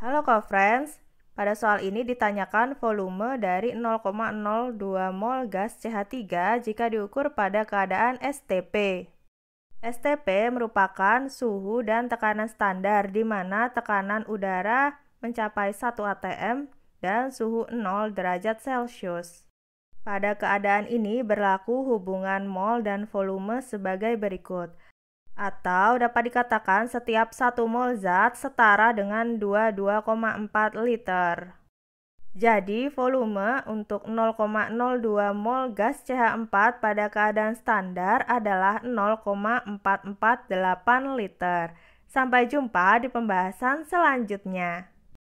Halo co-friends, pada soal ini ditanyakan volume dari 0,02 mol gas CH3 jika diukur pada keadaan STP. STP merupakan suhu dan tekanan standar di mana tekanan udara mencapai 1 atm dan suhu 0 derajat Celcius. Pada keadaan ini berlaku hubungan mol dan volume sebagai berikut atau dapat dikatakan setiap satu mol zat setara dengan 22,4 liter. Jadi, volume untuk 0,02 mol gas CH4 pada keadaan standar adalah 0,448 liter. Sampai jumpa di pembahasan selanjutnya.